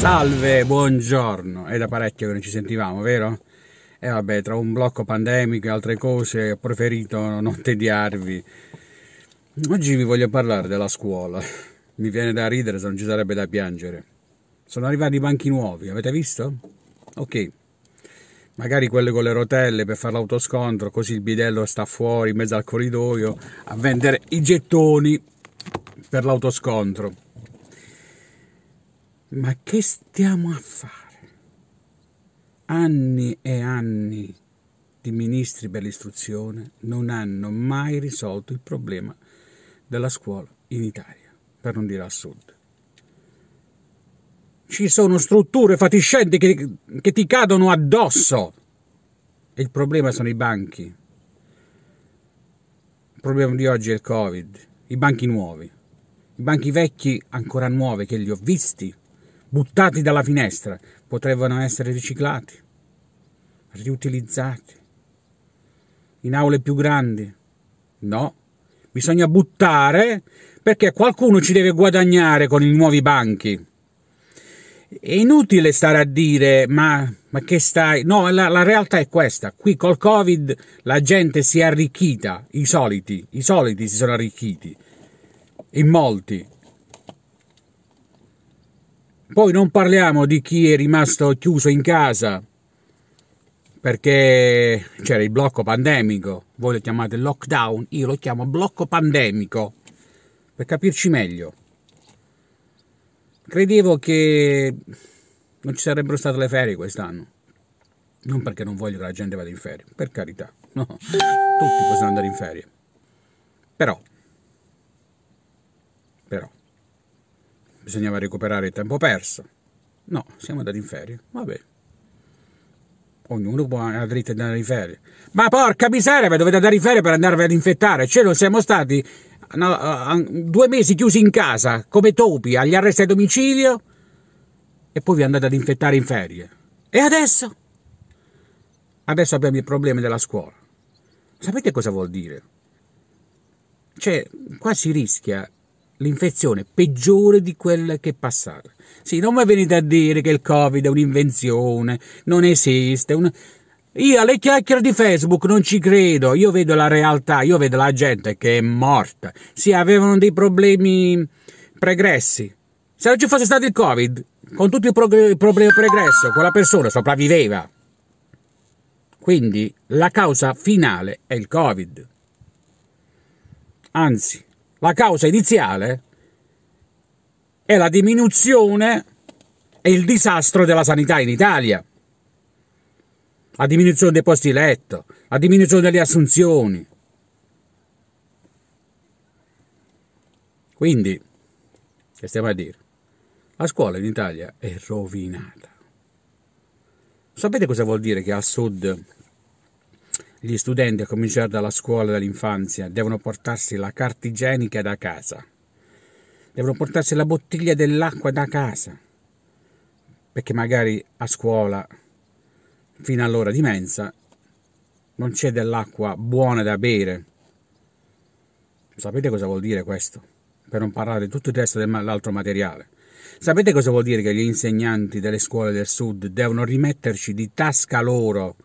Salve, buongiorno. È da parecchio che non ci sentivamo, vero? E eh vabbè, tra un blocco pandemico e altre cose ho preferito non tediarvi. Oggi vi voglio parlare della scuola. Mi viene da ridere se non ci sarebbe da piangere. Sono arrivati i banchi nuovi, avete visto? Ok. Magari quelle con le rotelle per fare l'autoscontro, così il bidello sta fuori in mezzo al corridoio a vendere i gettoni per l'autoscontro ma che stiamo a fare? Anni e anni di ministri per l'istruzione non hanno mai risolto il problema della scuola in Italia, per non dire al sud. Ci sono strutture fatiscenti che, che ti cadono addosso e il problema sono i banchi. Il problema di oggi è il Covid, i banchi nuovi, i banchi vecchi ancora nuovi che li ho visti buttati dalla finestra, potrebbero essere riciclati, riutilizzati in aule più grandi. No, bisogna buttare perché qualcuno ci deve guadagnare con i nuovi banchi. È inutile stare a dire ma, ma che stai... No, la, la, realtà è questa. Qui col Covid la gente si è arricchita, i soliti, i soliti si sono arricchiti, in molti. Poi non parliamo di chi è rimasto chiuso in casa perché c'era il blocco pandemico, voi lo chiamate lockdown, io lo chiamo blocco pandemico, per capirci meglio. Credevo che non ci sarebbero state le ferie quest'anno, non perché non voglio che la gente vada in ferie, per carità, no, tutti possono andare in ferie, però, però, bisognava recuperare il tempo perso. No, siamo andati in ferie, vabbè. Ognuno può ha diritto di andare in ferie. Ma porca miseria, vi dovete andare in ferie per andarvi ad infettare. Cioè, noi siamo stati no, eh, due mesi chiusi in casa, come topi, agli arresti a domicilio, e poi vi andate ad infettare in ferie. E adesso? Adesso abbiamo i problemi della scuola. Sapete cosa vuol dire? Cioè, qua si rischia l'infezione peggiore di quella che è passata. Sì, non mi venite a dire che il Covid è un'invenzione, non esiste. Un... Io alle chiacchiere di Facebook non ci credo, io vedo la realtà, io vedo la gente che è morta. Sì, avevano dei problemi pregressi. Se non ci fosse stato il Covid, con tutto il prog- problema pregresso, quella persona sopravviveva. Quindi la causa finale è il Covid. Anzi, la causa iniziale è la diminuzione e il disastro della sanità in Italia. La diminuzione dei posti letto, la diminuzione delle assunzioni. Quindi, che stiamo a dire? La scuola in Italia è rovinata. Sapete cosa vuol dire che al sud gli studenti, a cominciare dalla scuola e dall'infanzia, devono portarsi la carta igienica da casa. Devono portarsi la bottiglia dell'acqua da casa. Perché magari a scuola, fino all'ora di mensa, non c'è dell'acqua buona da bere. Sapete cosa vuol dire questo? Per non parlare di tutto il resto dell'altro materiale. Sapete cosa vuol dire che gli insegnanti delle scuole del sud devono rimetterci di tasca loro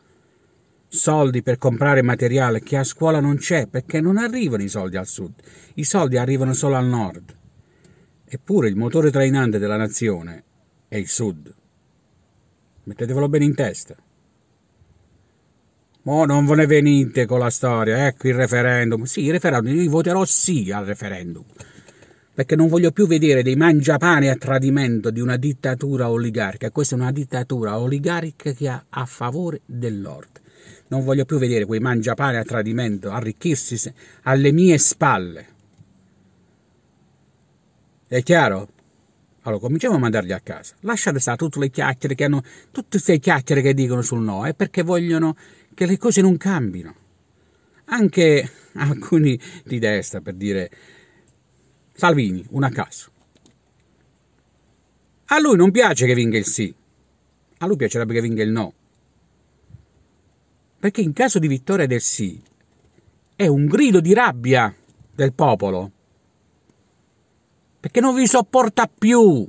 soldi per comprare materiale che a scuola non c'è perché non arrivano i soldi al sud, i soldi arrivano solo al nord. Eppure il motore trainante della nazione è il sud. Mettetevelo bene in testa. oh, non ve ne venite con la storia, ecco il referendum. Sì, il referendum, io voterò sì al referendum. Perché non voglio più vedere dei mangiapane a tradimento di una dittatura oligarchica. Questa è una dittatura oligarchica che ha a favore del Nord non voglio più vedere quei mangiapane a tradimento arricchirsi alle mie spalle. È chiaro? Allora cominciamo a mandarli a casa. Lasciate stare tutte le chiacchiere che hanno, tutte queste chiacchiere che dicono sul no, è perché vogliono che le cose non cambino. Anche alcuni di destra, per dire Salvini, un a caso. A lui non piace che venga il sì, a lui piacerebbe che venga il no perché in caso di vittoria del sì è un grido di rabbia del popolo, perché non vi sopporta più.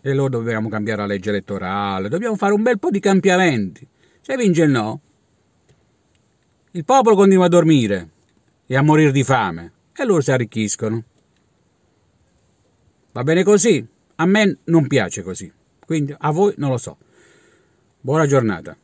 E allora dobbiamo cambiare la legge elettorale, dobbiamo fare un bel po' di cambiamenti. Se vince il no, il popolo continua a dormire e a morire di fame, e loro si arricchiscono. Va bene così? A me non piace così, quindi a voi non lo so. Buona giornata.